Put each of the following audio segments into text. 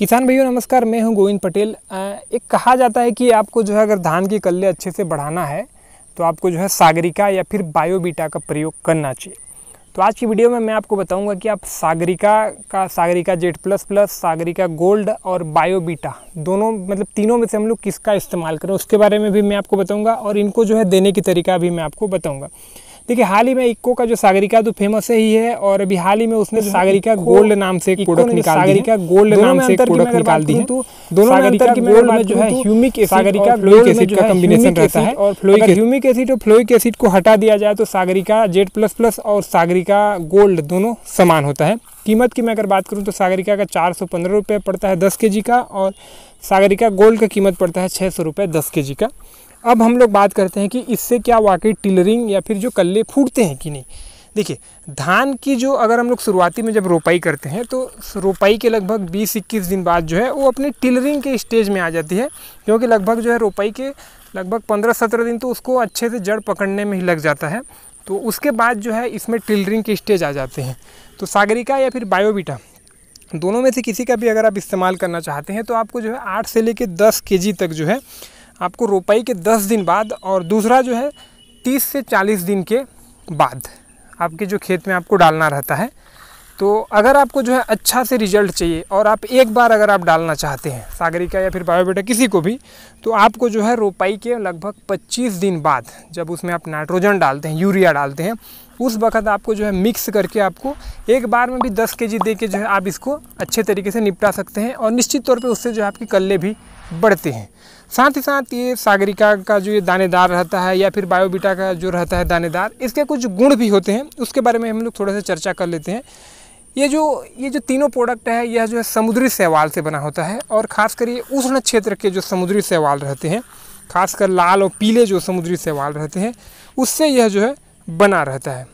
किसान भैया नमस्कार मैं हूं गोविंद पटेल एक कहा जाता है कि आपको जो है अगर धान की कल्ले अच्छे से बढ़ाना है तो आपको जो है सागरिका या फिर बायोबीटा का प्रयोग करना चाहिए तो आज की वीडियो में मैं आपको बताऊंगा कि आप सागरिका का Sagarika Z plus plus Sagarika gold और बायोबीटा दोनों मतलब तीनों में से हम लोग किसका इस्तेमाल करें उसके बारे में भी मैं आपको बताऊँगा और इनको जो है देने की तरीका भी मैं आपको बताऊँगा देखिए हाल ही में इक्को का जो सागरिका तो फेमस है ही है और अभी हाल ही में उसने सागरिका गोल्ड नाम से प्रोडक्ट निकाल सागरिका गोल्ड नाम से प्रोडक्ट निकाल दी है दोनों अंतर की तो गोल्ड में जो है ह्यूमिक तो सागरिका फ्लोइक एसिड का कॉम्बिनेशन रहता है और फ्लोइक ह्यूमिक एसिड और फ्लोइक एसिड को हटा दिया जाए तो सागरिका जेड प्लस प्लस और सागरिका गोल्ड दोनों समान होता है कीमत की मैं अगर बात करूँ तो सागरिका का चार सौ पंद्रह रुपये पड़ता है दस के जी का और सागरिका गोल्ड का कीमत पड़ता है छः सौ रुपये दस के जी का अब हम लोग बात करते हैं कि इससे क्या वाकई टिलरिंग या फिर जो कल्ले फूटते हैं कि नहीं देखिए धान की जो अगर हम लोग शुरुआती में जब रोपाई करते हैं तो रोपाई के लगभग 20-21 दिन बाद जो है वो अपने टिलरिंग के स्टेज में आ जाती है क्योंकि लगभग जो है रोपाई के लगभग 15-17 दिन तो उसको अच्छे से जड़ पकड़ने में ही लग जाता है तो उसके बाद जो है इसमें टिलरिंग के स्टेज आ जाते हैं तो सागरिका या फिर बायोबीटा दोनों में से किसी का भी अगर आप इस्तेमाल करना चाहते हैं तो आपको जो है आठ से लेकर दस के तक जो है आपको रोपाई के दस दिन बाद और दूसरा जो है तीस से चालीस दिन के बाद आपके जो खेत में आपको डालना रहता है तो अगर आपको जो है अच्छा से रिजल्ट चाहिए और आप एक बार अगर आप डालना चाहते हैं सागरिका या फिर बायोबेटा किसी को भी तो आपको जो है रोपाई के लगभग 25 दिन बाद जब उसमें आप नाइट्रोजन डालते हैं यूरिया डालते हैं उस वक्त आपको जो है मिक्स करके आपको एक बार में भी दस के जी दे के जो है आप इसको अच्छे तरीके से निपटा सकते हैं और निश्चित तौर पर उससे जो है आपकी कल्ले भी बढ़ते हैं साथ ही साथ ये सागरिका का जो ये दानेदार रहता है या फिर बायोबीटा का जो रहता है दानेदार इसके कुछ गुण भी होते हैं उसके बारे में हम लोग थोड़ा सा चर्चा कर लेते हैं ये जो ये जो तीनों प्रोडक्ट है यह जो है समुद्री सेवाल से बना होता है और ख़ास कर ये उष्ण क्षेत्र के जो समुद्री सेवाल रहते हैं खासकर लाल और पीले जो समुद्री सेवाल रहते हैं उससे यह जो है बना रहता है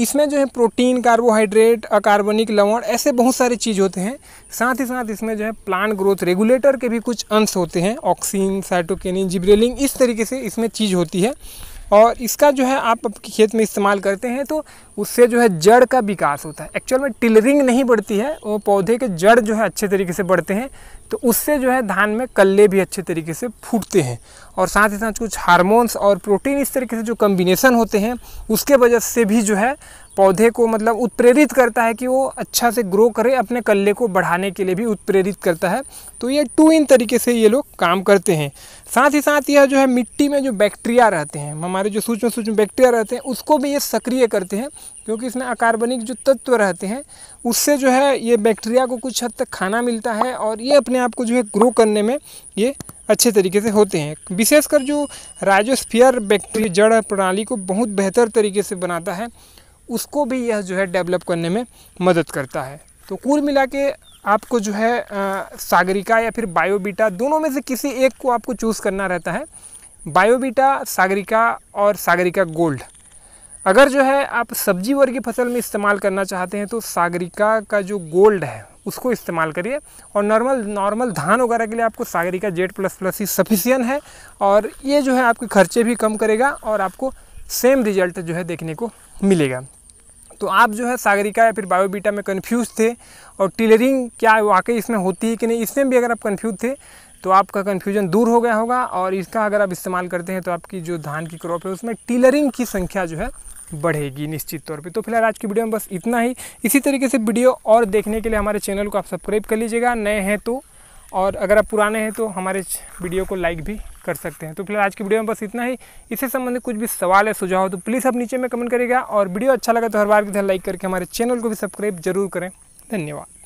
इसमें जो है प्रोटीन कार्बोहाइड्रेट अकार्बनिक लवण ऐसे बहुत सारे चीज़ होते हैं साथ ही साथ इसमें जो है प्लांट ग्रोथ रेगुलेटर के भी कुछ अंश होते हैं ऑक्सीन साइटोकेनिन जिब्रेलिंग इस तरीके से इसमें चीज़ होती है और इसका जो है आप आपके खेत में इस्तेमाल करते हैं तो उससे जो है जड़ का विकास होता है एक्चुअल में टिलरिंग नहीं बढ़ती है वो पौधे के जड़ जो है अच्छे तरीके से बढ़ते हैं तो उससे जो है धान में कल्ले भी अच्छे तरीके से फूटते हैं और साथ ही साथ कुछ हारमोन्स और प्रोटीन इस तरीके से जो कम्बिनेसन होते हैं उसके वजह से भी जो है पौधे को मतलब उत्प्रेरित करता है कि वो अच्छा से ग्रो करे अपने कल्ले को बढ़ाने के लिए भी उत्प्रेरित करता है तो ये टू इन तरीके से ये लोग काम करते हैं साथ ही साथ यह जो है मिट्टी में जो बैक्टीरिया रहते हैं हमारे जो सूक्ष्म सूक्ष्म बैक्टीरिया रहते हैं उसको भी ये सक्रिय करते हैं क्योंकि इसमें अकार्बनिक जो तत्व रहते हैं उससे जो है ये बैक्टीरिया को कुछ हद तक खाना मिलता है और ये अपने आप को जो है ग्रो करने में ये अच्छे तरीके से होते हैं विशेषकर जो राजोस्फियर बैक्टीरिया जड़ प्रणाली को बहुत बेहतर तरीके से बनाता है उसको भी यह जो है डेवलप करने में मदद करता है तो कुल मिला के आपको जो है आ, सागरिका या फिर बायोबीटा दोनों में से किसी एक को आपको चूज़ करना रहता है बायोबीटा सागरिका और सागरिका गोल्ड अगर जो है आप सब्जी वर्ग की फसल में इस्तेमाल करना चाहते हैं तो सागरिका का जो गोल्ड है उसको इस्तेमाल करिए और नॉर्मल नॉर्मल धान वगैरह के लिए आपको सागरिका जेड प्लस प्लस ही सफिशियन है और ये जो है आपके खर्चे भी कम करेगा और आपको सेम रिजल्ट जो है देखने को मिलेगा तो आप जो है सागरिका या फिर बायोबीटा में कन्फ्यूज़ थे और टेलरिंग क्या वाकई इसमें होती है कि नहीं इसमें भी अगर आप कन्फ्यूज थे तो आपका कन्फ्यूजन दूर हो गया होगा और इसका अगर आप इस्तेमाल करते हैं तो आपकी जो धान की क्रॉप है उसमें टीलरिंग की संख्या जो है बढ़ेगी निश्चित तौर पे तो फिलहाल आज की वीडियो में बस इतना ही इसी तरीके से वीडियो और देखने के लिए हमारे चैनल को आप सब्सक्राइब कर लीजिएगा नए हैं तो और अगर आप पुराने हैं तो हमारे वीडियो को लाइक भी कर सकते हैं तो फिलहाल आज की वीडियो में बस इतना ही इससे संबंधित कुछ भी सवाल है सुझाव तो प्लीज़ आप नीचे में कमेंट करेगा और वीडियो अच्छा लगा तो हर बार की तरह लाइक करके हमारे चैनल को भी सब्सक्राइब जरूर करें धन्यवाद